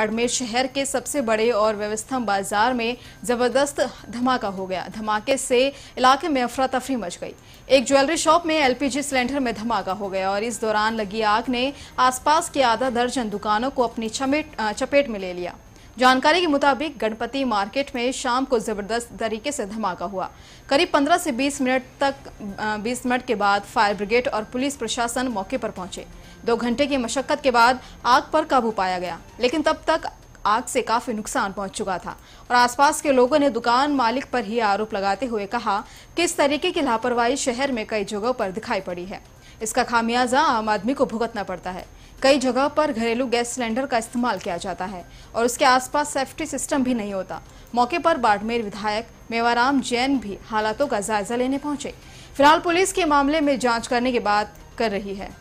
अडमेर शहर के सबसे बड़े और व्यवस्था बाजार में जबरदस्त धमाका हो गया धमाके से इलाके में अफरा तफरी मच गई एक ज्वेलरी शॉप में एलपीजी सिलेंडर में धमाका हो गया और इस दौरान लगी आग ने आसपास की आधा दर्जन दुकानों को अपनी चपेट में ले लिया जानकारी के मुताबिक गणपति मार्केट में शाम को जबरदस्त तरीके से धमाका हुआ करीब 15 से 20 मिनट तक 20 मिनट के बाद फायर ब्रिगेड और पुलिस प्रशासन मौके पर पहुंचे दो घंटे की मशक्कत के बाद आग पर काबू पाया गया लेकिन तब तक आग से काफी नुकसान पहुंच चुका था और आसपास के लोगों ने दुकान मालिक पर ही आरोप लगाते हुए कहा कि इस तरीके की लापरवाही शहर में कई जगहों पर दिखाई पड़ी है इसका खामियाजा आम आदमी को भुगतना पड़ता है कई जगह पर घरेलू गैस सिलेंडर का इस्तेमाल किया जाता है और उसके आसपास सेफ्टी सिस्टम भी नहीं होता मौके पर बाड़मेर विधायक मेवाराम जैन भी हालातों का जायजा लेने पहुंचे फिलहाल पुलिस के मामले में जांच करने के बाद कर रही है